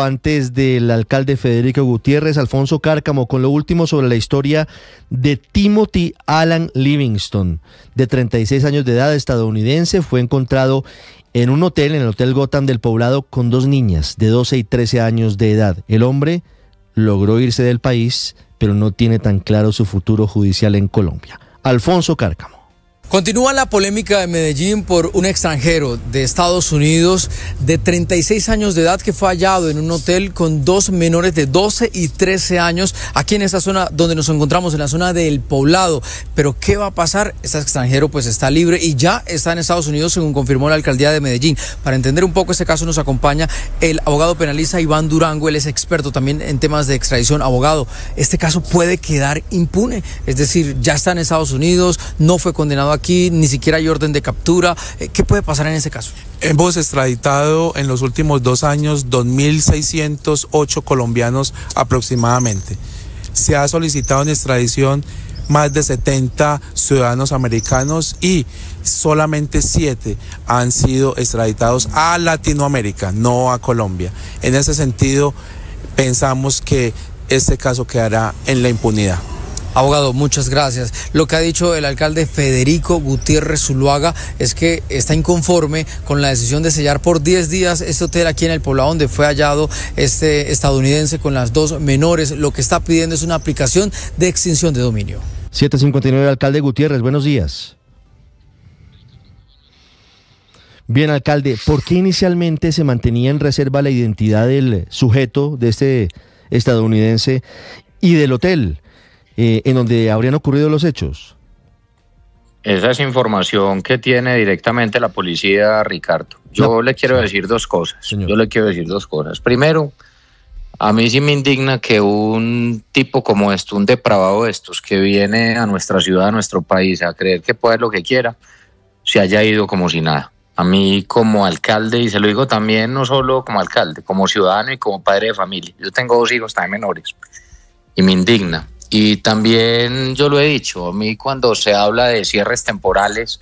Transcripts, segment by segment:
antes del alcalde Federico Gutiérrez, Alfonso Cárcamo, con lo último sobre la historia de Timothy Alan Livingston, de 36 años de edad, estadounidense, fue encontrado en un hotel, en el Hotel Gotham del Poblado, con dos niñas de 12 y 13 años de edad. El hombre logró irse del país, pero no tiene tan claro su futuro judicial en Colombia. Alfonso Cárcamo. Continúa la polémica de Medellín por un extranjero de Estados Unidos de 36 años de edad que fue hallado en un hotel con dos menores de 12 y 13 años aquí en esta zona donde nos encontramos, en la zona del poblado. Pero ¿qué va a pasar? Este extranjero pues está libre y ya está en Estados Unidos según confirmó la alcaldía de Medellín. Para entender un poco este caso nos acompaña el abogado penalista Iván Durango, él es experto también en temas de extradición. Abogado, este caso puede quedar impune, es decir, ya está en Estados Unidos, no fue condenado a aquí, ni siquiera hay orden de captura. Eh, ¿Qué puede pasar en ese caso? Hemos extraditado en los últimos dos años 2.608 colombianos aproximadamente. Se ha solicitado en extradición más de 70 ciudadanos americanos y solamente 7 han sido extraditados a Latinoamérica, no a Colombia. En ese sentido, pensamos que este caso quedará en la impunidad. Abogado, muchas gracias. Lo que ha dicho el alcalde Federico Gutiérrez Zuluaga es que está inconforme con la decisión de sellar por 10 días este hotel aquí en el poblado donde fue hallado este estadounidense con las dos menores. Lo que está pidiendo es una aplicación de extinción de dominio. 759, alcalde Gutiérrez, buenos días. Bien, alcalde, ¿por qué inicialmente se mantenía en reserva la identidad del sujeto de este estadounidense y del hotel? Eh, en donde habrían ocurrido los hechos? Esa es información que tiene directamente la policía, Ricardo. Yo le quiero decir dos cosas. Yo le quiero decir dos cosas. Primero, a mí sí me indigna que un tipo como esto, un depravado de estos, que viene a nuestra ciudad, a nuestro país, a creer que puede lo que quiera, se haya ido como si nada. A mí como alcalde, y se lo digo también no solo como alcalde, como ciudadano y como padre de familia. Yo tengo dos hijos también menores y me indigna y también yo lo he dicho, a mí cuando se habla de cierres temporales,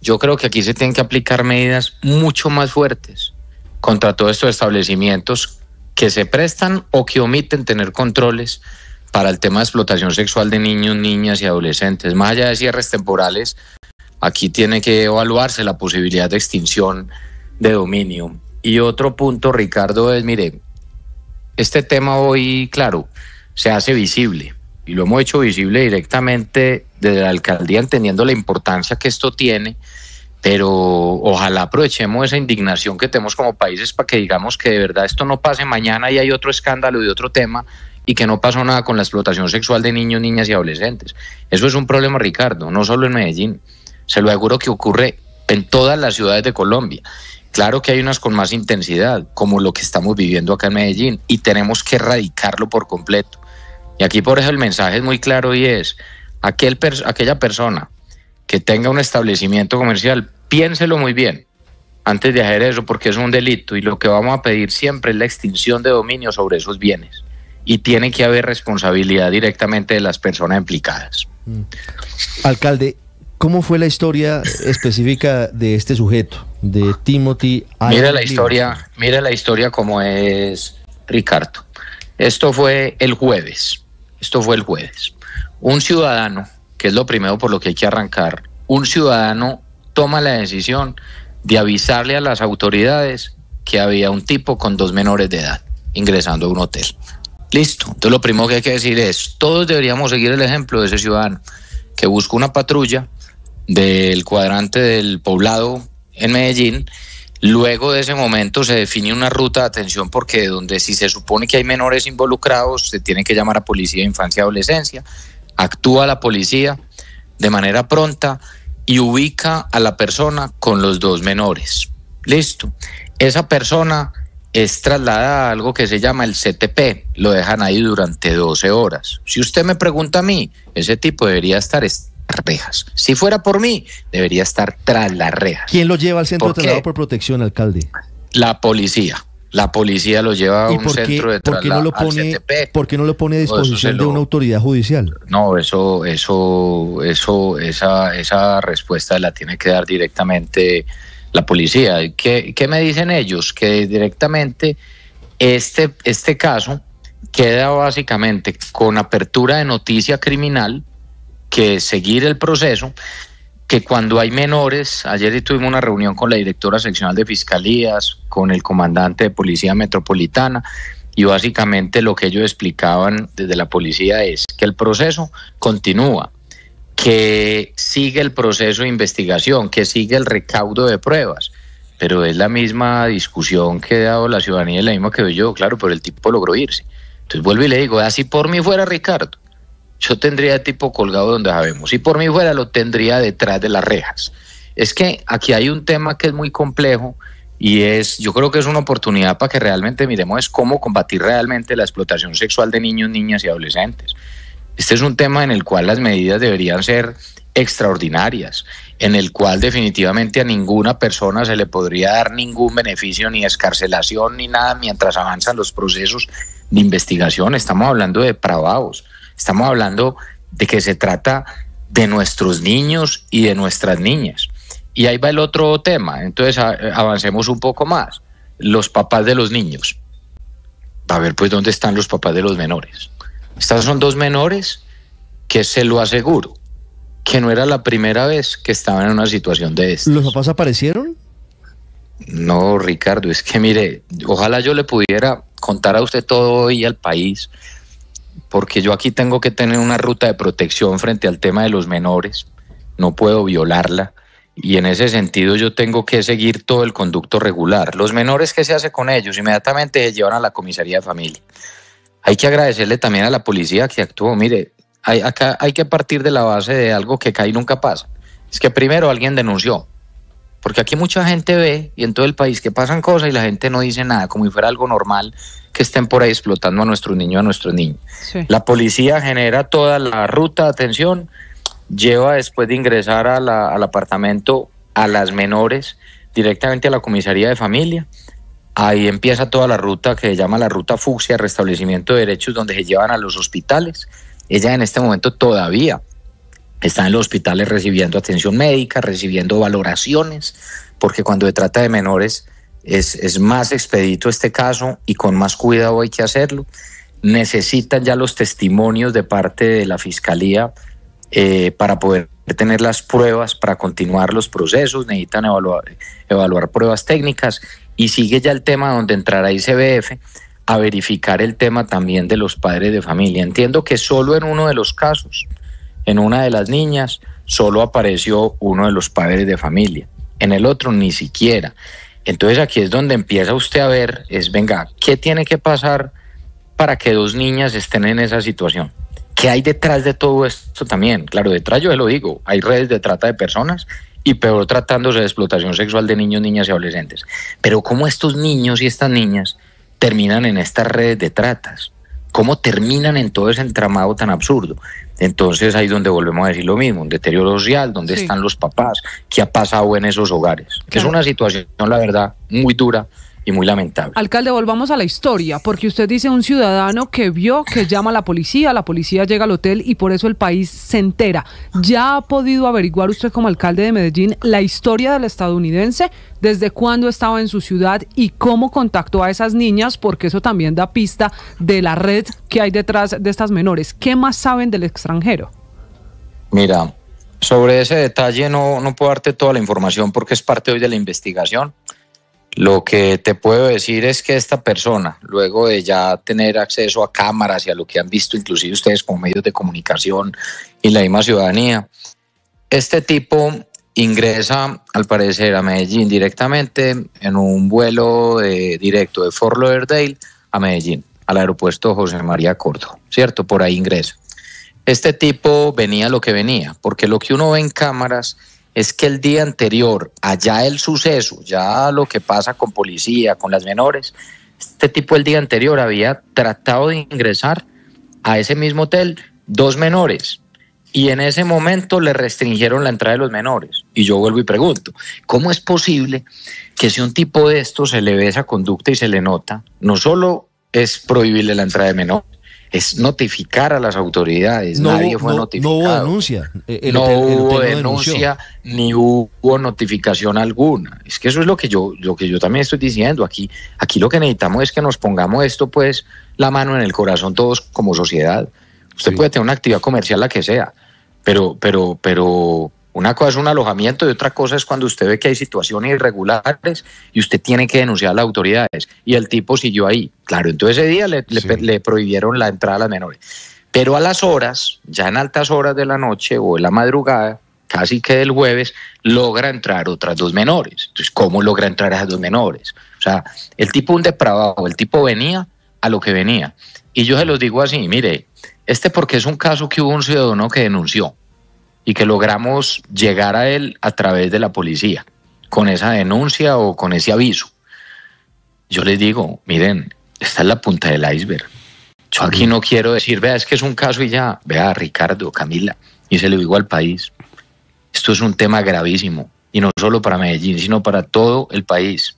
yo creo que aquí se tienen que aplicar medidas mucho más fuertes contra todos estos establecimientos que se prestan o que omiten tener controles para el tema de explotación sexual de niños, niñas y adolescentes. Más allá de cierres temporales, aquí tiene que evaluarse la posibilidad de extinción de dominio. Y otro punto, Ricardo, es, mire, este tema hoy, claro, se hace visible y lo hemos hecho visible directamente desde la alcaldía, entendiendo la importancia que esto tiene, pero ojalá aprovechemos esa indignación que tenemos como países para que digamos que de verdad esto no pase mañana y hay otro escándalo y otro tema y que no pasó nada con la explotación sexual de niños, niñas y adolescentes. Eso es un problema, Ricardo, no solo en Medellín, se lo aseguro que ocurre en todas las ciudades de Colombia. Claro que hay unas con más intensidad, como lo que estamos viviendo acá en Medellín, y tenemos que erradicarlo por completo y aquí por eso el mensaje es muy claro y es, aquel aquella persona que tenga un establecimiento comercial, piénselo muy bien antes de hacer eso porque es un delito y lo que vamos a pedir siempre es la extinción de dominio sobre esos bienes y tiene que haber responsabilidad directamente de las personas implicadas. Mm. Alcalde, ¿cómo fue la historia específica de este sujeto, de Timothy? mira la historia, mira la historia como es Ricardo. Esto fue el jueves esto fue el jueves, un ciudadano, que es lo primero por lo que hay que arrancar, un ciudadano toma la decisión de avisarle a las autoridades que había un tipo con dos menores de edad ingresando a un hotel. Listo. Entonces lo primero que hay que decir es, todos deberíamos seguir el ejemplo de ese ciudadano que busca una patrulla del cuadrante del poblado en Medellín Luego de ese momento se define una ruta de atención porque donde si se supone que hay menores involucrados, se tiene que llamar a policía de infancia y adolescencia, actúa la policía de manera pronta y ubica a la persona con los dos menores. Listo. Esa persona es trasladada a algo que se llama el CTP. Lo dejan ahí durante 12 horas. Si usted me pregunta a mí, ese tipo debería estar rejas. Si fuera por mí, debería estar tras las rejas. ¿Quién lo lleva al centro de por protección, alcalde? La policía. La policía lo lleva a un centro de traslado. ¿por qué, no lo pone, ¿Por qué no lo pone a disposición de una autoridad judicial? No, eso, eso, eso, esa, esa respuesta la tiene que dar directamente la policía. ¿Qué, qué me dicen ellos? Que directamente este, este caso queda básicamente con apertura de noticia criminal que seguir el proceso, que cuando hay menores, ayer tuvimos una reunión con la directora seccional de fiscalías, con el comandante de policía metropolitana, y básicamente lo que ellos explicaban desde la policía es que el proceso continúa, que sigue el proceso de investigación, que sigue el recaudo de pruebas. Pero es la misma discusión que he dado la ciudadanía, y la misma que doy yo, claro, pero el tipo logró irse. Entonces vuelvo y le digo, así por mí fuera Ricardo, yo tendría tipo colgado donde sabemos. Y por mí fuera lo tendría detrás de las rejas. Es que aquí hay un tema que es muy complejo y es, yo creo que es una oportunidad para que realmente miremos cómo combatir realmente la explotación sexual de niños, niñas y adolescentes. Este es un tema en el cual las medidas deberían ser extraordinarias, en el cual definitivamente a ninguna persona se le podría dar ningún beneficio, ni escarcelación, ni nada, mientras avanzan los procesos de investigación. Estamos hablando de depravados Estamos hablando de que se trata de nuestros niños y de nuestras niñas. Y ahí va el otro tema. Entonces avancemos un poco más. Los papás de los niños. A ver, pues, ¿dónde están los papás de los menores? Estas son dos menores que se lo aseguro, que no era la primera vez que estaban en una situación de esta. ¿Los papás aparecieron? No, Ricardo, es que mire, ojalá yo le pudiera contar a usted todo hoy al país porque yo aquí tengo que tener una ruta de protección frente al tema de los menores, no puedo violarla y en ese sentido yo tengo que seguir todo el conducto regular. Los menores, ¿qué se hace con ellos? Inmediatamente se llevan a la comisaría de familia. Hay que agradecerle también a la policía que actuó. Mire, hay, acá hay que partir de la base de algo que acá y nunca pasa. Es que primero alguien denunció, porque aquí mucha gente ve, y en todo el país, que pasan cosas y la gente no dice nada, como si fuera algo normal que estén por ahí explotando a nuestros niños, a nuestros niños. La policía genera toda la ruta de atención, lleva después de ingresar al apartamento a las menores directamente a la comisaría de familia. Ahí empieza toda la ruta que se llama la ruta fucsia, restablecimiento de derechos, donde se llevan a los hospitales. Ella en este momento todavía están en los hospitales recibiendo atención médica, recibiendo valoraciones, porque cuando se trata de menores es, más expedito este caso y con más cuidado hay que hacerlo. Necesitan ya los testimonios de parte de la Fiscalía eh, para poder tener las pruebas, para continuar los procesos, necesitan evaluar, evaluar pruebas técnicas y sigue ya el tema donde entrará ICBF a verificar el tema también de los padres de familia. Entiendo que solo en uno de los casos en una de las niñas solo apareció uno de los padres de familia, en el otro ni siquiera. Entonces aquí es donde empieza usted a ver, es, venga, ¿qué tiene que pasar para que dos niñas estén en esa situación? ¿Qué hay detrás de todo esto también? Claro, detrás yo lo digo, hay redes de trata de personas y peor tratándose de explotación sexual de niños, niñas y adolescentes. Pero ¿cómo estos niños y estas niñas terminan en estas redes de tratas? ¿Cómo terminan en todo ese entramado tan absurdo? Entonces ahí es donde volvemos a decir lo mismo, un deterioro social, donde están los papás, qué ha pasado en esos hogares. que Es una situación, la verdad, muy dura, y muy lamentable. Alcalde, volvamos a la historia, porque usted dice un ciudadano que vio que llama a la policía, la policía llega al hotel y por eso el país se entera. ¿Ya ha podido averiguar usted como alcalde de Medellín la historia del estadounidense? ¿Desde cuándo estaba en su ciudad y cómo contactó a esas niñas? Porque eso también da pista de la red que hay detrás de estas menores. ¿Qué más saben del extranjero? Mira, sobre ese detalle no, no puedo darte toda la información porque es parte hoy de la investigación. Lo que te puedo decir es que esta persona, luego de ya tener acceso a cámaras y a lo que han visto inclusive ustedes como medios de comunicación y la misma ciudadanía, este tipo ingresa al parecer a Medellín directamente en un vuelo eh, directo de Fort Lauderdale a Medellín, al aeropuerto José María Córdoba, ¿cierto? Por ahí ingresa. Este tipo venía lo que venía, porque lo que uno ve en cámaras es que el día anterior, allá el suceso, ya lo que pasa con policía, con las menores, este tipo el día anterior había tratado de ingresar a ese mismo hotel dos menores y en ese momento le restringieron la entrada de los menores. Y yo vuelvo y pregunto, ¿cómo es posible que si un tipo de esto se le ve esa conducta y se le nota, no solo es prohibirle la entrada de menores, es notificar a las autoridades. Nadie fue notificado. No hubo denuncia. no hubo denuncia ni hubo notificación alguna. Es que eso es lo que yo, lo que yo también estoy diciendo. Aquí, aquí lo que necesitamos es que nos pongamos esto, pues, la mano en el corazón todos como sociedad. Usted puede tener una actividad comercial la que sea, pero, pero, pero, una cosa es un alojamiento y otra cosa es cuando usted ve que hay situaciones irregulares y usted tiene que denunciar a las autoridades. Y el tipo siguió ahí. Claro, entonces ese día le, prohibieron la entrada a las menores. Pero a las horas, ya en altas horas de la noche o en la madrugada, casi que del jueves, logra entrar otras dos menores. Entonces, ¿cómo logra entrar a esas dos menores? O sea, el tipo un depravado, el tipo venía a lo que venía. Y yo se los digo así, mire, este porque es un caso que hubo un ciudadano que denunció y que logramos llegar a él a través de la policía, con esa denuncia o con ese aviso. Yo les digo, miren, está en la punta del iceberg. Yo aquí no quiero decir, vea, es que es un caso y ya, vea, Ricardo, Camila, y se lo digo al país. Esto es un tema gravísimo, y no solo para Medellín, sino para todo el país.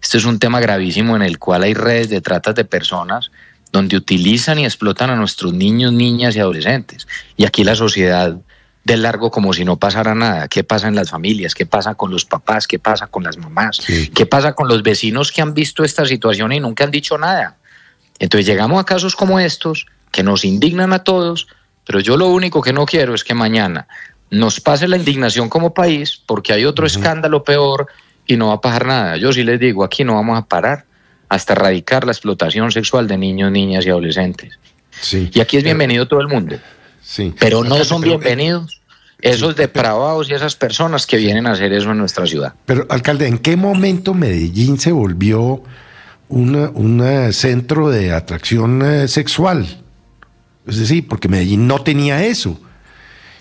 Esto es un tema gravísimo en el cual hay redes de tratas de personas donde utilizan y explotan a nuestros niños, niñas y adolescentes. Y aquí la sociedad de largo como si no pasara nada. ¿Qué pasa en las familias? ¿Qué pasa con los papás? ¿Qué pasa con las mamás? ¿Qué pasa con los vecinos que han visto esta situación y nunca han dicho nada? Entonces llegamos a casos como estos que nos indignan a todos, pero yo lo único que no quiero es que mañana nos pase la indignación como país porque hay otro escándalo peor y no va a pasar nada. Yo sí les digo, aquí no vamos a parar hasta erradicar la explotación sexual de niños, niñas y adolescentes. Y aquí es bienvenido todo el mundo. Pero no son bienvenidos esos depravados y esas personas que vienen a hacer eso en nuestra ciudad. Pero, alcalde, ¿en qué momento Medellín se volvió un eh, centro de atracción eh, sexual? Es decir, porque Medellín no tenía eso.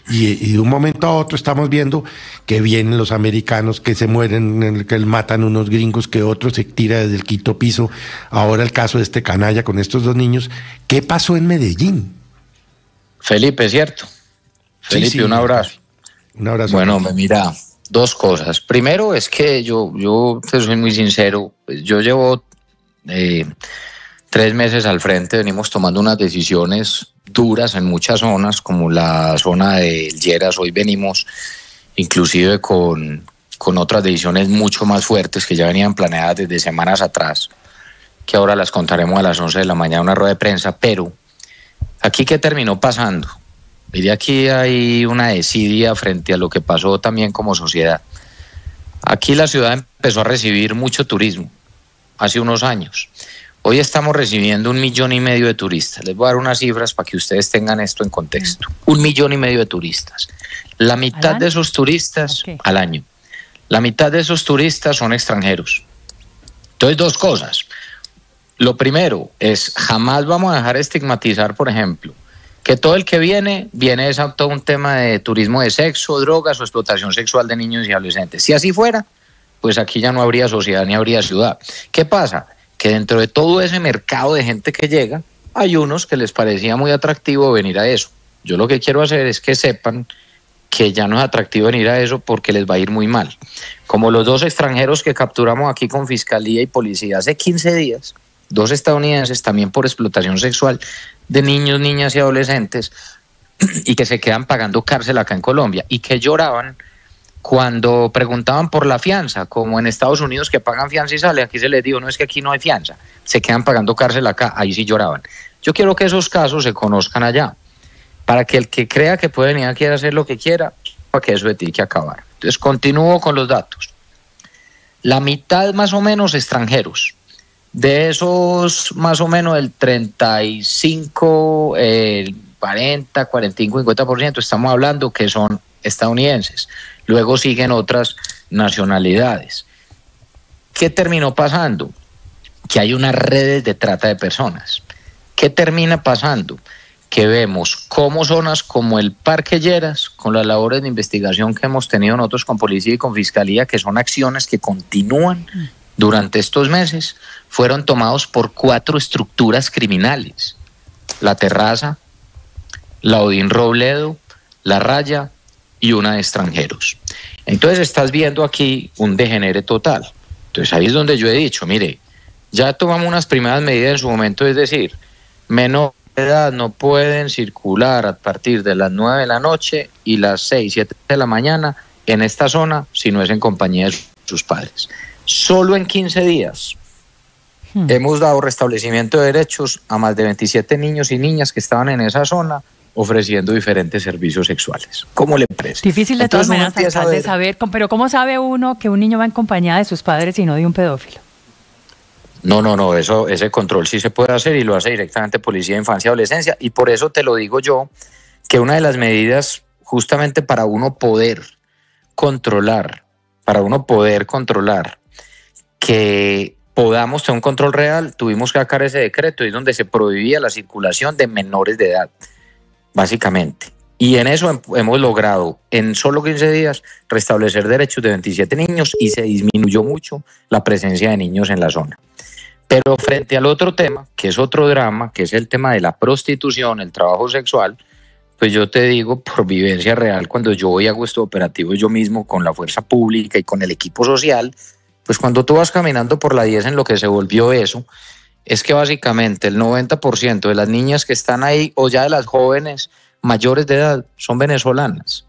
Y, de un momento a otro estamos viendo que vienen los americanos, que se mueren, que matan unos gringos, que otro se tira desde el quinto piso. Ahora el caso de este canalla con estos dos niños. ¿Qué pasó en Medellín? Felipe, ¿cierto? Felipe, un abrazo. Un abrazo. Bueno, me mira, dos cosas. Primero es que yo, yo te soy muy sincero, pues, yo llevo eh, tres meses al frente, venimos tomando unas decisiones duras en muchas zonas, como la zona de Lleras, hoy venimos inclusive con, otras decisiones mucho más fuertes que ya venían planeadas desde semanas atrás, que ahora las contaremos a las 11 de la mañana, una rueda de prensa, pero Aquí, ¿qué terminó pasando? Mire, aquí hay una desidia frente a lo que pasó también como sociedad. Aquí la ciudad empezó a recibir mucho turismo hace unos años. Hoy estamos recibiendo un millón y medio de turistas. Les voy a dar unas cifras para que ustedes tengan esto en contexto. Mm. Un millón y medio de turistas. La mitad de esos turistas al año. La mitad de esos turistas son extranjeros. Entonces, dos cosas. Lo primero es, jamás vamos a dejar estigmatizar, por ejemplo, que todo el que viene, viene es todo un tema de turismo de sexo, drogas o explotación sexual de niños y adolescentes. Si así fuera, pues aquí ya no habría sociedad ni habría ciudad. ¿Qué pasa? Que dentro de todo ese mercado de gente que llega, hay unos que les parecía muy atractivo venir a eso. Yo lo que quiero hacer es que sepan que ya no es atractivo venir a eso porque les va a ir muy mal. Como los dos extranjeros que capturamos aquí con fiscalía y policía hace 15 días, dos estadounidenses también por explotación sexual de niños, niñas y adolescentes y que se quedan pagando cárcel acá en Colombia y que lloraban cuando preguntaban por la fianza, como en Estados Unidos que pagan fianza y sale, aquí se les dijo, no es que aquí no hay fianza, se quedan pagando cárcel acá, ahí sí lloraban. Yo quiero que esos casos se conozcan allá, para que el que crea que puede venir aquí a hacer lo que quiera, para que eso de ti que acabar. Entonces, continúo con los datos. La mitad más o menos extranjeros, de esos, más o menos el 35, el 40, 45, 50%, estamos hablando que son estadounidenses. Luego siguen otras nacionalidades. ¿Qué terminó pasando? Que hay unas redes de trata de personas. ¿Qué termina pasando? Que vemos cómo zonas como el Parque Lleras, con las labores de investigación que hemos tenido nosotros con policía y con fiscalía, que son acciones que continúan durante estos meses fueron tomados por cuatro estructuras criminales, la Terraza, la Odín Robledo, la Raya y una de extranjeros. Entonces estás viendo aquí un degenere total. Entonces ahí es donde yo he dicho, mire, ya tomamos unas primeras medidas en su momento, es decir, ...menores de edad no pueden circular a partir de las 9 de la noche y las 6, 7 de la mañana en esta zona si no es en compañía de sus padres. Solo en 15 días hmm. hemos dado restablecimiento de derechos a más de 27 niños y niñas que estaban en esa zona ofreciendo diferentes servicios sexuales. ¿Cómo le parece? Difícil de todas maneras saber, saber, pero ¿cómo sabe uno que un niño va en compañía de sus padres y no de un pedófilo? No, no, no, eso, ese control sí se puede hacer y lo hace directamente Policía de Infancia y Adolescencia. Y por eso te lo digo yo, que una de las medidas justamente para uno poder controlar, para uno poder controlar que podamos tener un control real, tuvimos que sacar ese decreto y es donde se prohibía la circulación de menores de edad, básicamente. Y en eso hemos logrado, en solo 15 días, restablecer derechos de 27 niños y se disminuyó mucho la presencia de niños en la zona. Pero frente al otro tema, que es otro drama, que es el tema de la prostitución, el trabajo sexual, pues yo te digo por vivencia real, cuando yo voy a esto operativo yo mismo con la fuerza pública y con el equipo social, pues cuando tú vas caminando por la 10 en lo que se volvió eso, es que básicamente el 90% de las niñas que están ahí o ya de las jóvenes mayores de edad son venezolanas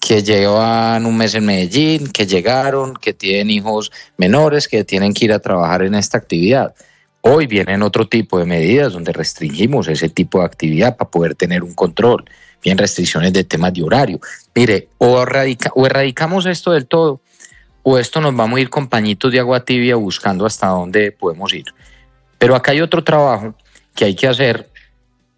que llevan un mes en Medellín, que llegaron, que tienen hijos menores, que tienen que ir a trabajar en esta actividad. Hoy vienen otro tipo de medidas donde restringimos ese tipo de actividad para poder tener un control. Bien, restricciones de temas de horario. Mire, o, o erradicamos esto del todo, esto nos vamos a ir con pañitos de agua tibia buscando hasta dónde podemos ir. Pero acá hay otro trabajo que hay que hacer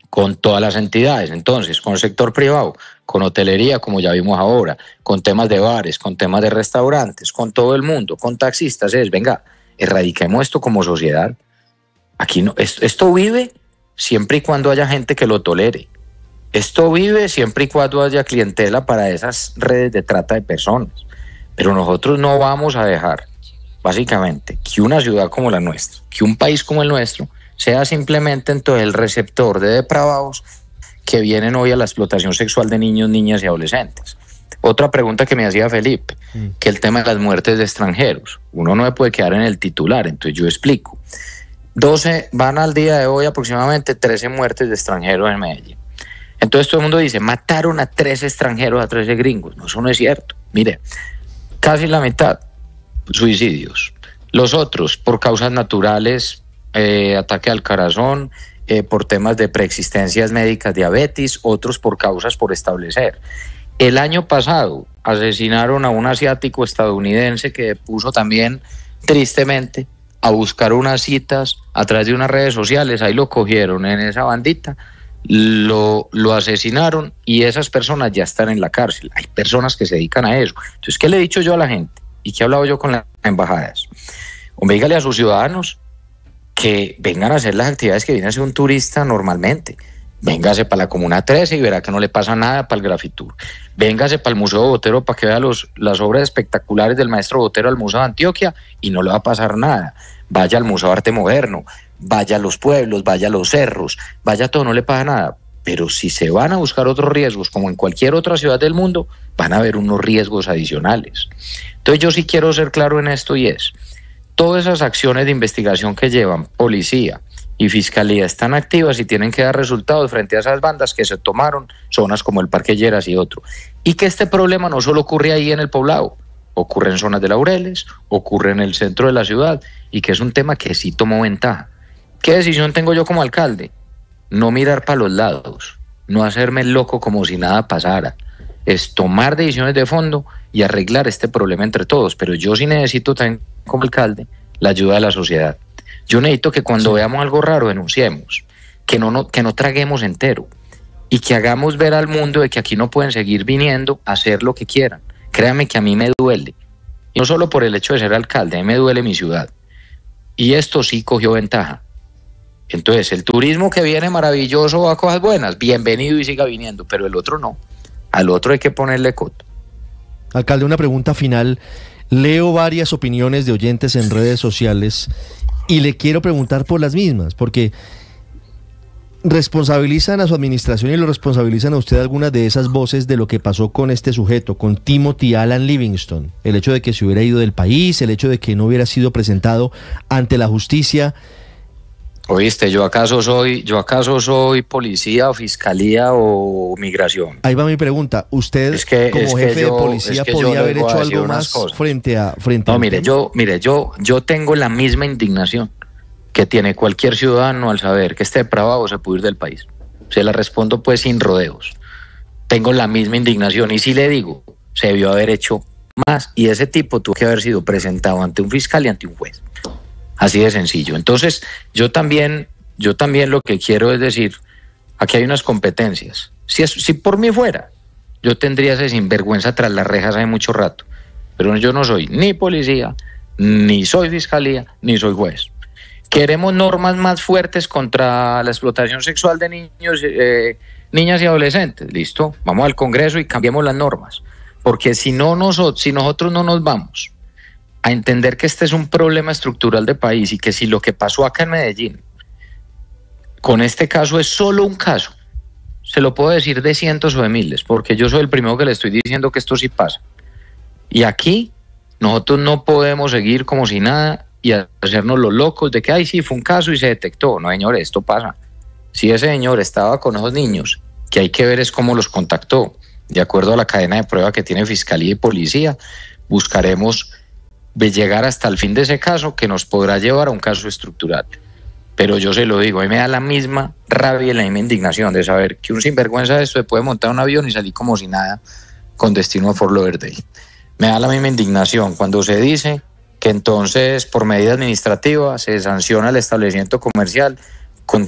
con todas las entidades, entonces, con el sector privado, con hotelería, como ya vimos ahora, con temas de bares, con temas de restaurantes, con todo el mundo, con taxistas, es, venga, erradiquemos esto como sociedad. Aquí no, esto vive siempre y cuando haya gente que lo tolere. Esto vive siempre y cuando haya clientela para esas redes de trata de personas. Pero nosotros no vamos a dejar, básicamente, que una ciudad como la nuestra, que un país como el nuestro, sea simplemente entonces el receptor de depravados que vienen hoy a la explotación sexual de niños, niñas y adolescentes. Otra pregunta que me hacía Felipe, mm. que el tema de las muertes de extranjeros. Uno no puede quedar en el titular, entonces yo explico. 12, van al día de hoy aproximadamente 13 muertes de extranjeros en Medellín. Entonces todo el mundo dice, mataron a 13 extranjeros, a 13 gringos. No, eso no es cierto. Mire, casi la mitad suicidios. Los otros por causas naturales, eh, ataque al corazón, eh, por temas de preexistencias médicas, diabetes, otros por causas por establecer. El año pasado asesinaron a un asiático estadounidense que puso también tristemente a buscar unas citas a través de unas redes sociales, ahí lo cogieron en esa bandita lo, lo, asesinaron y esas personas ya están en la cárcel. Hay personas que se dedican a eso. Entonces, ¿qué le he dicho yo a la gente? ¿Y qué he hablado yo con las embajadas? o dígale a sus ciudadanos que vengan a hacer las actividades que viene a hacer un turista normalmente. Véngase para la Comuna 13 y verá que no le pasa nada para el Grafitur. Véngase para el Museo Botero para que vea los, las obras espectaculares del maestro Botero al Museo de Antioquia y no le va a pasar nada. Vaya al Museo de Arte Moderno, vaya a los pueblos, vaya a los cerros, vaya a todo, no le pasa nada. Pero si se van a buscar otros riesgos, como en cualquier otra ciudad del mundo, van a haber unos riesgos adicionales. Entonces yo sí quiero ser claro en esto y es, todas esas acciones de investigación que llevan policía y fiscalía están activas y tienen que dar resultados frente a esas bandas que se tomaron zonas como el Parque Lleras y otro. Y que este problema no solo ocurre ahí en el poblado, ocurre en zonas de Laureles, ocurre en el centro de la ciudad y que es un tema que sí tomó ventaja. ¿Qué decisión tengo yo como alcalde? No mirar para los lados, no hacerme loco como si nada pasara, es tomar decisiones de fondo y arreglar este problema entre todos. Pero yo sí necesito también como alcalde la ayuda de la sociedad. Yo necesito que cuando veamos algo raro denunciemos, que no, que no traguemos entero y que hagamos ver al mundo de que aquí no pueden seguir viniendo a hacer lo que quieran. Créame que a mí me duele. no solo por el hecho de ser alcalde, a mí me duele mi ciudad. Y esto sí cogió ventaja. Entonces, el turismo que viene maravilloso va a cosas buenas, bienvenido y siga viniendo, pero el otro no. Al otro hay que ponerle coto. Alcalde, una pregunta final. Leo varias opiniones de oyentes en redes sociales y le quiero preguntar por las mismas, porque responsabilizan a su administración y lo responsabilizan a usted algunas de esas voces de lo que pasó con este sujeto, con Timothy Alan Livingston, el hecho de que se hubiera ido del país, el hecho de que no hubiera sido presentado ante la justicia. Oíste, yo acaso soy, yo acaso soy policía o fiscalía o migración. Ahí va mi pregunta. Usted como jefe de policía podría haber hecho algo más frente a frente No, mire, yo mire, yo yo tengo la misma indignación que tiene cualquier ciudadano al saber que este depravado se puede ir del país. Se la respondo pues sin rodeos. Tengo la misma indignación y si le digo, se debió haber hecho más y ese tipo tuvo que haber sido presentado ante un fiscal y ante un juez. Así de sencillo. Entonces, yo también, yo también lo que quiero es decir, aquí hay unas competencias. Si, es, si por mí fuera, yo tendría ese sinvergüenza tras las rejas hace mucho rato. Pero yo no soy ni policía, ni soy fiscalía, ni soy juez. Queremos normas más fuertes contra la explotación sexual de niños, eh, niñas y adolescentes. Listo, vamos al Congreso y cambiamos las normas. Porque si, no, nosotros, si nosotros no nos vamos a entender que este es un problema estructural de país y que si lo que pasó acá en Medellín con este caso es solo un caso, se lo puedo decir de cientos o de miles, porque yo soy el primero que le estoy diciendo que esto sí pasa. Y aquí nosotros no podemos seguir como si nada y hacernos los locos de que, ay, sí, fue un caso y se detectó. No, señores, esto pasa. Si ese señor estaba con esos niños, que hay que ver es cómo los contactó. De acuerdo a la cadena de prueba que tiene Fiscalía y Policía, buscaremos de llegar hasta el fin de ese caso que nos podrá llevar a un caso estructural. Pero yo se lo digo, a mí me da la misma rabia y la misma indignación de saber que un sinvergüenza de esto se puede montar un avión y salir como si nada con destino a Fort Lauderdale. Me da la misma indignación cuando se dice que entonces por medida administrativa se sanciona el establecimiento comercial con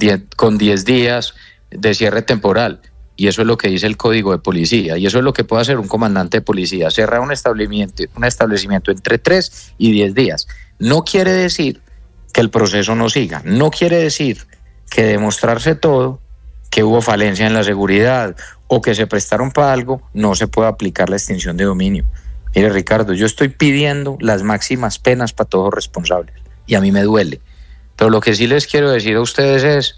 10 días de cierre temporal. Y eso es lo que dice el código de policía. Y eso es lo que puede hacer un comandante de policía. Cerrar un establecimiento, un establecimiento entre 3 y 10 días. No quiere decir que el proceso no siga. No quiere decir que demostrarse todo, que hubo falencia en la seguridad o que se prestaron para algo, no se puede aplicar la extinción de dominio. Mire, Ricardo, yo estoy pidiendo las máximas penas para todos los responsables y a mí me duele. Pero lo que sí les quiero decir a ustedes es,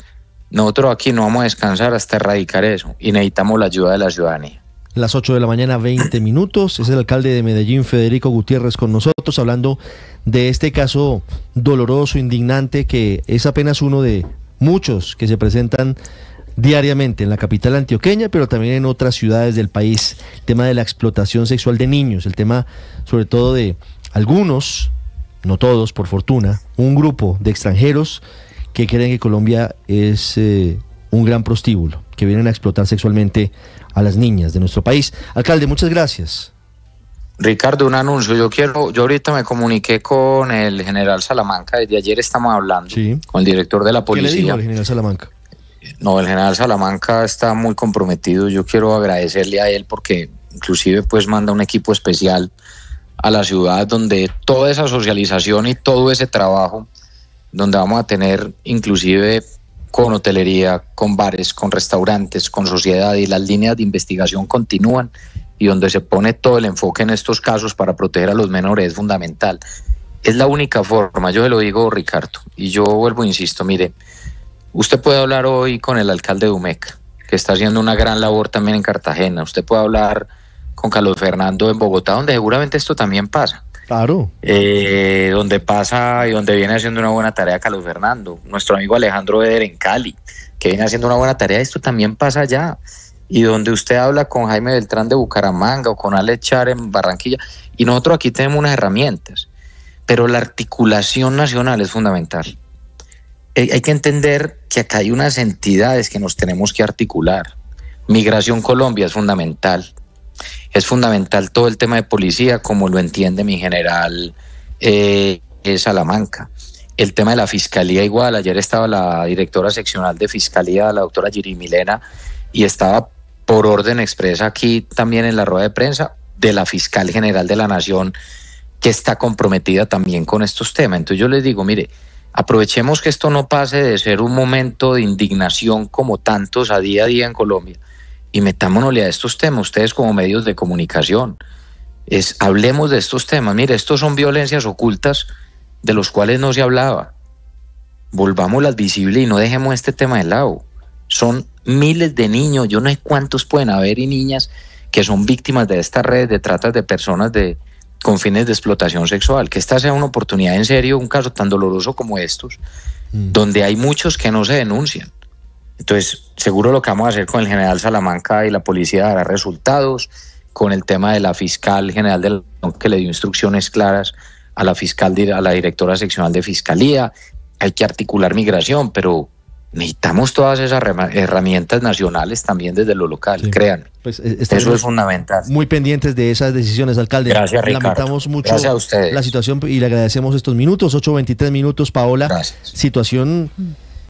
nosotros aquí no vamos a descansar hasta erradicar eso y necesitamos la ayuda de la ciudadanía. Las 8 de la mañana, 20 minutos. Es el alcalde de Medellín, Federico Gutiérrez, con nosotros hablando de este caso doloroso, indignante, que es apenas uno de muchos que se presentan diariamente en la capital antioqueña, pero también en otras ciudades del país. El tema de la explotación sexual de niños, el tema sobre todo de algunos, no todos por fortuna, un grupo de extranjeros que creen que Colombia es eh, un gran prostíbulo, que vienen a explotar sexualmente a las niñas de nuestro país. Alcalde, muchas gracias. Ricardo, un anuncio. Yo quiero, yo ahorita me comuniqué con el general Salamanca. Desde ayer estamos hablando con el director de la policía. ¿Qué le el general Salamanca? No, el general Salamanca está muy comprometido. Yo quiero agradecerle a él porque inclusive pues manda un equipo especial a la ciudad donde toda esa socialización y todo ese trabajo donde vamos a tener inclusive con hotelería, con bares, con restaurantes, con sociedad y las líneas de investigación continúan y donde se pone todo el enfoque en estos casos para proteger a los menores es fundamental. Es la única forma, yo se lo digo Ricardo, y yo vuelvo, insisto, mire, usted puede hablar hoy con el alcalde de Umeca, que está haciendo una gran labor también en Cartagena, usted puede hablar con Carlos Fernando en Bogotá, donde seguramente esto también pasa. Claro. Eh, donde pasa y donde viene haciendo una buena tarea Carlos Fernando, nuestro amigo Alejandro Eder en Cali, que viene haciendo una buena tarea, esto también pasa allá. Y donde usted habla con Jaime Beltrán de Bucaramanga o con Alex Char en Barranquilla, y nosotros aquí tenemos unas herramientas, pero la articulación nacional es fundamental. Hay que entender que acá hay unas entidades que nos tenemos que articular. Migración Colombia es fundamental es fundamental todo el tema de policía, como lo entiende mi general eh, eh, Salamanca. El tema de la fiscalía, igual, ayer estaba la directora seccional de fiscalía, la doctora Giri Milena, y estaba por orden expresa aquí también en la rueda de prensa de la fiscal general de la Nación, que está comprometida también con estos temas. Entonces yo les digo, mire, aprovechemos que esto no pase de ser un momento de indignación como tantos a día a día en Colombia, y metámonosle a estos temas, ustedes como medios de comunicación. Es, hablemos de estos temas. Mire, estos son violencias ocultas de los cuales no se hablaba. Volvámoslas visibles y no dejemos este tema de lado. Son miles de niños, yo no sé cuántos pueden haber y niñas que son víctimas de estas redes de tratas de personas de, con fines de explotación sexual. Que esta sea una oportunidad en serio, un caso tan doloroso como estos, mm. donde hay muchos que no se denuncian. Entonces, seguro lo que vamos a hacer con el general Salamanca y la policía dará resultados, con el tema de la fiscal general de que le dio instrucciones claras a la fiscal, a la directora seccional de fiscalía, hay que articular migración, pero necesitamos todas esas herramientas nacionales también desde lo local, crean Pues eh, Eso es fundamental. Muy pendientes de esas decisiones, alcalde. Gracias, Lamentamos mucho a ustedes. la situación y le agradecemos estos minutos, 8.23 minutos, Paola. Gracias. Situación